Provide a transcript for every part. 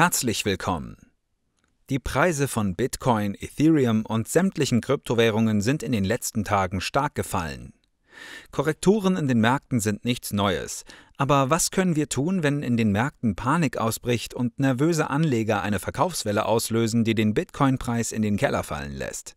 Herzlich willkommen! Die Preise von Bitcoin, Ethereum und sämtlichen Kryptowährungen sind in den letzten Tagen stark gefallen. Korrekturen in den Märkten sind nichts Neues, aber was können wir tun, wenn in den Märkten Panik ausbricht und nervöse Anleger eine Verkaufswelle auslösen, die den Bitcoin-Preis in den Keller fallen lässt?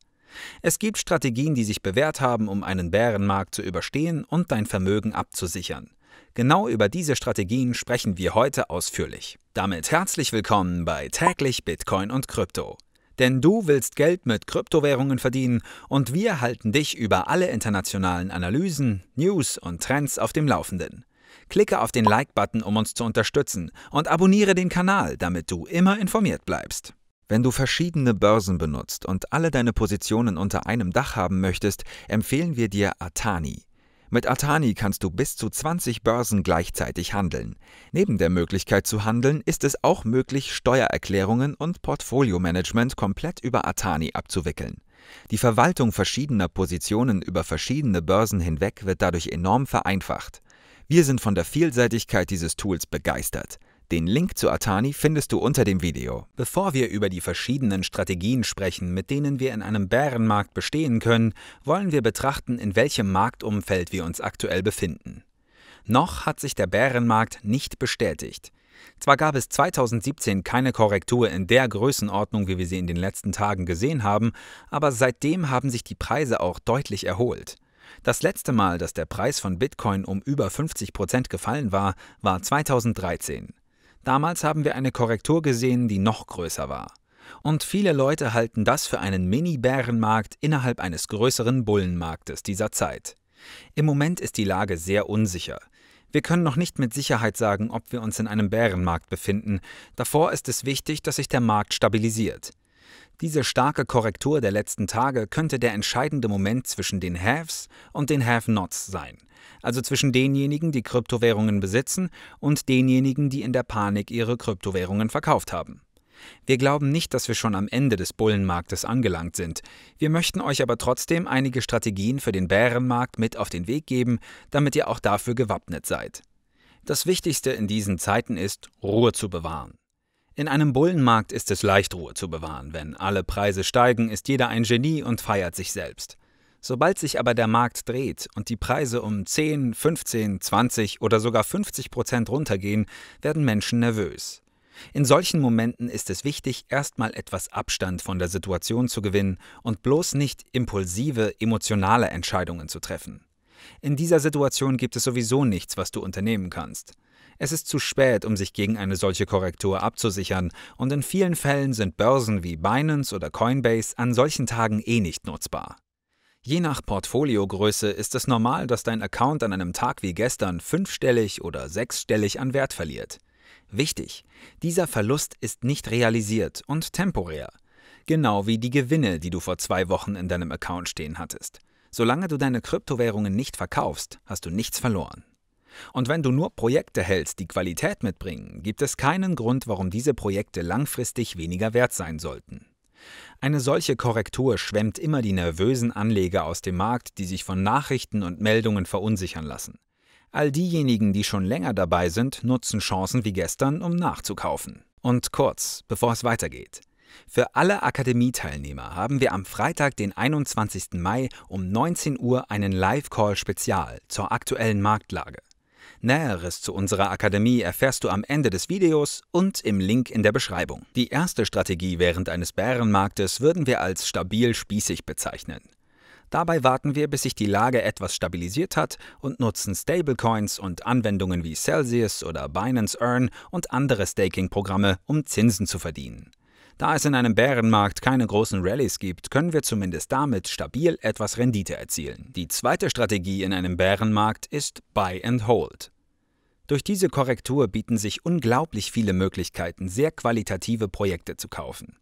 Es gibt Strategien, die sich bewährt haben, um einen Bärenmarkt zu überstehen und dein Vermögen abzusichern. Genau über diese Strategien sprechen wir heute ausführlich. Damit herzlich willkommen bei Täglich Bitcoin und Krypto. Denn du willst Geld mit Kryptowährungen verdienen und wir halten dich über alle internationalen Analysen, News und Trends auf dem Laufenden. Klicke auf den Like-Button, um uns zu unterstützen und abonniere den Kanal, damit du immer informiert bleibst. Wenn du verschiedene Börsen benutzt und alle deine Positionen unter einem Dach haben möchtest, empfehlen wir dir Atani. Mit Atani kannst du bis zu 20 Börsen gleichzeitig handeln. Neben der Möglichkeit zu handeln ist es auch möglich, Steuererklärungen und Portfoliomanagement komplett über Atani abzuwickeln. Die Verwaltung verschiedener Positionen über verschiedene Börsen hinweg wird dadurch enorm vereinfacht. Wir sind von der Vielseitigkeit dieses Tools begeistert. Den Link zu Atani findest du unter dem Video. Bevor wir über die verschiedenen Strategien sprechen, mit denen wir in einem Bärenmarkt bestehen können, wollen wir betrachten, in welchem Marktumfeld wir uns aktuell befinden. Noch hat sich der Bärenmarkt nicht bestätigt. Zwar gab es 2017 keine Korrektur in der Größenordnung, wie wir sie in den letzten Tagen gesehen haben, aber seitdem haben sich die Preise auch deutlich erholt. Das letzte Mal, dass der Preis von Bitcoin um über 50 Prozent gefallen war, war 2013. Damals haben wir eine Korrektur gesehen, die noch größer war. Und viele Leute halten das für einen Mini-Bärenmarkt innerhalb eines größeren Bullenmarktes dieser Zeit. Im Moment ist die Lage sehr unsicher. Wir können noch nicht mit Sicherheit sagen, ob wir uns in einem Bärenmarkt befinden. Davor ist es wichtig, dass sich der Markt stabilisiert. Diese starke Korrektur der letzten Tage könnte der entscheidende Moment zwischen den Haves und den Have-Nots sein, also zwischen denjenigen, die Kryptowährungen besitzen und denjenigen, die in der Panik ihre Kryptowährungen verkauft haben. Wir glauben nicht, dass wir schon am Ende des Bullenmarktes angelangt sind. Wir möchten euch aber trotzdem einige Strategien für den Bärenmarkt mit auf den Weg geben, damit ihr auch dafür gewappnet seid. Das Wichtigste in diesen Zeiten ist, Ruhe zu bewahren. In einem Bullenmarkt ist es leicht, Ruhe zu bewahren. Wenn alle Preise steigen, ist jeder ein Genie und feiert sich selbst. Sobald sich aber der Markt dreht und die Preise um 10, 15, 20 oder sogar 50 Prozent runtergehen, werden Menschen nervös. In solchen Momenten ist es wichtig, erstmal etwas Abstand von der Situation zu gewinnen und bloß nicht impulsive, emotionale Entscheidungen zu treffen. In dieser Situation gibt es sowieso nichts, was du unternehmen kannst. Es ist zu spät, um sich gegen eine solche Korrektur abzusichern, und in vielen Fällen sind Börsen wie Binance oder Coinbase an solchen Tagen eh nicht nutzbar. Je nach Portfoliogröße ist es normal, dass dein Account an einem Tag wie gestern fünfstellig oder sechsstellig an Wert verliert. Wichtig, dieser Verlust ist nicht realisiert und temporär. Genau wie die Gewinne, die du vor zwei Wochen in deinem Account stehen hattest. Solange du deine Kryptowährungen nicht verkaufst, hast du nichts verloren. Und wenn du nur Projekte hältst, die Qualität mitbringen, gibt es keinen Grund, warum diese Projekte langfristig weniger wert sein sollten. Eine solche Korrektur schwemmt immer die nervösen Anleger aus dem Markt, die sich von Nachrichten und Meldungen verunsichern lassen. All diejenigen, die schon länger dabei sind, nutzen Chancen wie gestern, um nachzukaufen. Und kurz, bevor es weitergeht. Für alle Akademie-Teilnehmer haben wir am Freitag, den 21. Mai um 19 Uhr einen Live-Call-Spezial zur aktuellen Marktlage. Näheres zu unserer Akademie erfährst du am Ende des Videos und im Link in der Beschreibung. Die erste Strategie während eines Bärenmarktes würden wir als stabil spießig bezeichnen. Dabei warten wir, bis sich die Lage etwas stabilisiert hat und nutzen Stablecoins und Anwendungen wie Celsius oder Binance Earn und andere Staking-Programme, um Zinsen zu verdienen. Da es in einem Bärenmarkt keine großen Rallyes gibt, können wir zumindest damit stabil etwas Rendite erzielen. Die zweite Strategie in einem Bärenmarkt ist Buy and Hold. Durch diese Korrektur bieten sich unglaublich viele Möglichkeiten, sehr qualitative Projekte zu kaufen.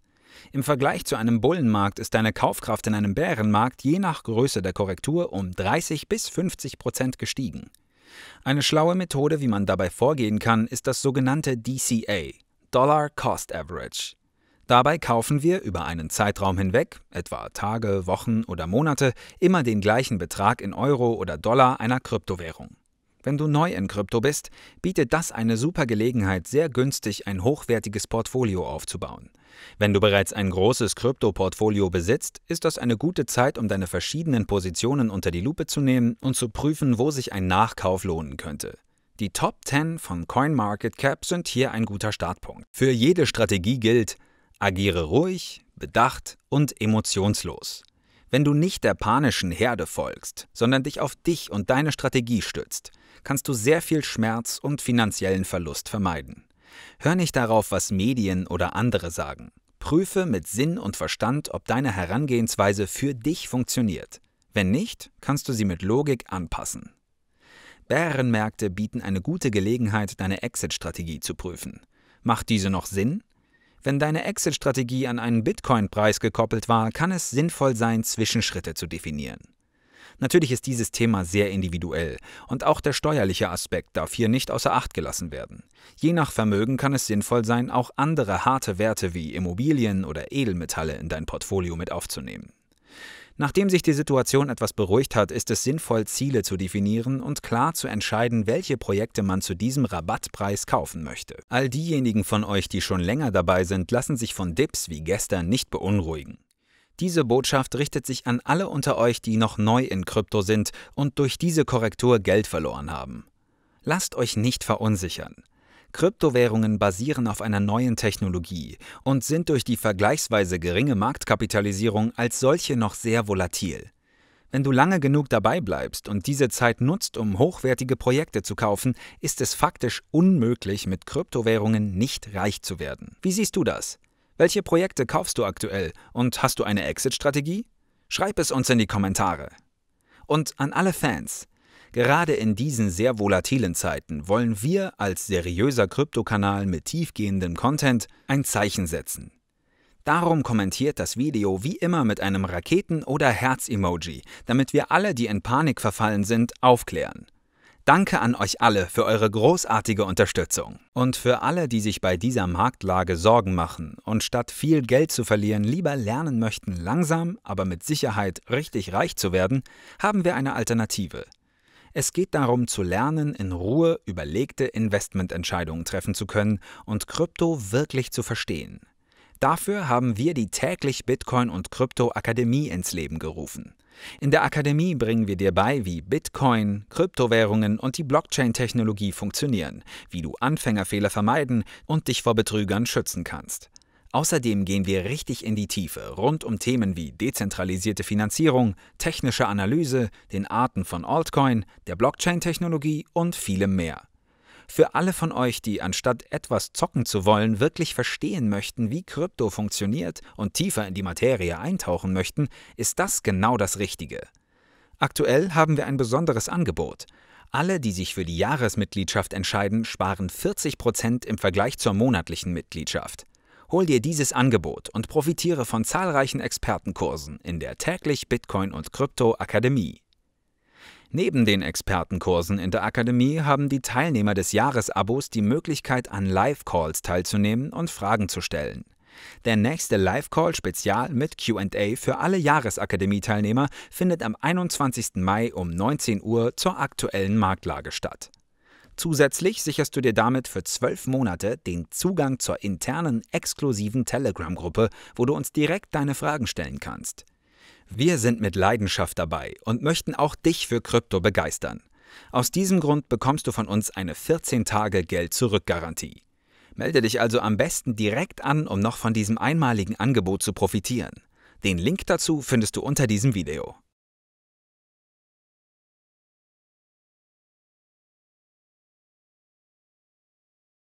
Im Vergleich zu einem Bullenmarkt ist deine Kaufkraft in einem Bärenmarkt je nach Größe der Korrektur um 30 bis 50 Prozent gestiegen. Eine schlaue Methode, wie man dabei vorgehen kann, ist das sogenannte DCA, Dollar Cost Average. Dabei kaufen wir über einen Zeitraum hinweg, etwa Tage, Wochen oder Monate, immer den gleichen Betrag in Euro oder Dollar einer Kryptowährung. Wenn du neu in Krypto bist, bietet das eine super Gelegenheit, sehr günstig ein hochwertiges Portfolio aufzubauen. Wenn du bereits ein großes Krypto-Portfolio besitzt, ist das eine gute Zeit, um deine verschiedenen Positionen unter die Lupe zu nehmen und zu prüfen, wo sich ein Nachkauf lohnen könnte. Die Top 10 von CoinMarketCap sind hier ein guter Startpunkt. Für jede Strategie gilt, agiere ruhig, bedacht und emotionslos. Wenn du nicht der panischen Herde folgst, sondern dich auf dich und deine Strategie stützt, kannst du sehr viel Schmerz und finanziellen Verlust vermeiden. Hör nicht darauf, was Medien oder andere sagen. Prüfe mit Sinn und Verstand, ob deine Herangehensweise für dich funktioniert. Wenn nicht, kannst du sie mit Logik anpassen. Bärenmärkte bieten eine gute Gelegenheit, deine Exit-Strategie zu prüfen. Macht diese noch Sinn? Wenn deine Exit-Strategie an einen Bitcoin-Preis gekoppelt war, kann es sinnvoll sein, Zwischenschritte zu definieren. Natürlich ist dieses Thema sehr individuell und auch der steuerliche Aspekt darf hier nicht außer Acht gelassen werden. Je nach Vermögen kann es sinnvoll sein, auch andere harte Werte wie Immobilien oder Edelmetalle in dein Portfolio mit aufzunehmen. Nachdem sich die Situation etwas beruhigt hat, ist es sinnvoll, Ziele zu definieren und klar zu entscheiden, welche Projekte man zu diesem Rabattpreis kaufen möchte. All diejenigen von euch, die schon länger dabei sind, lassen sich von Dips wie gestern nicht beunruhigen. Diese Botschaft richtet sich an alle unter euch, die noch neu in Krypto sind und durch diese Korrektur Geld verloren haben. Lasst euch nicht verunsichern. Kryptowährungen basieren auf einer neuen Technologie und sind durch die vergleichsweise geringe Marktkapitalisierung als solche noch sehr volatil. Wenn du lange genug dabei bleibst und diese Zeit nutzt, um hochwertige Projekte zu kaufen, ist es faktisch unmöglich, mit Kryptowährungen nicht reich zu werden. Wie siehst du das? Welche Projekte kaufst du aktuell und hast du eine Exit-Strategie? Schreib es uns in die Kommentare. Und an alle Fans, gerade in diesen sehr volatilen Zeiten wollen wir als seriöser Krypto-Kanal mit tiefgehendem Content ein Zeichen setzen. Darum kommentiert das Video wie immer mit einem Raketen- oder Herz-Emoji, damit wir alle, die in Panik verfallen sind, aufklären. Danke an euch alle für eure großartige Unterstützung. Und für alle, die sich bei dieser Marktlage Sorgen machen und statt viel Geld zu verlieren lieber lernen möchten, langsam, aber mit Sicherheit richtig reich zu werden, haben wir eine Alternative. Es geht darum zu lernen, in Ruhe überlegte Investmententscheidungen treffen zu können und Krypto wirklich zu verstehen. Dafür haben wir die täglich Bitcoin und Krypto Akademie ins Leben gerufen. In der Akademie bringen wir dir bei, wie Bitcoin, Kryptowährungen und die Blockchain-Technologie funktionieren, wie du Anfängerfehler vermeiden und dich vor Betrügern schützen kannst. Außerdem gehen wir richtig in die Tiefe rund um Themen wie dezentralisierte Finanzierung, technische Analyse, den Arten von Altcoin, der Blockchain-Technologie und vielem mehr. Für alle von euch, die anstatt etwas zocken zu wollen, wirklich verstehen möchten, wie Krypto funktioniert und tiefer in die Materie eintauchen möchten, ist das genau das Richtige. Aktuell haben wir ein besonderes Angebot. Alle, die sich für die Jahresmitgliedschaft entscheiden, sparen 40% im Vergleich zur monatlichen Mitgliedschaft. Hol dir dieses Angebot und profitiere von zahlreichen Expertenkursen in der täglich Bitcoin und Krypto Akademie. Neben den Expertenkursen in der Akademie haben die Teilnehmer des Jahresabos die Möglichkeit, an Live-Calls teilzunehmen und Fragen zu stellen. Der nächste Live-Call Spezial mit QA für alle Jahresakademie-Teilnehmer findet am 21. Mai um 19 Uhr zur aktuellen Marktlage statt. Zusätzlich sicherst du dir damit für zwölf Monate den Zugang zur internen, exklusiven Telegram-Gruppe, wo du uns direkt deine Fragen stellen kannst. Wir sind mit Leidenschaft dabei und möchten auch dich für Krypto begeistern. Aus diesem Grund bekommst du von uns eine 14 Tage Geld zurück Garantie. Melde dich also am besten direkt an, um noch von diesem einmaligen Angebot zu profitieren. Den Link dazu findest du unter diesem Video.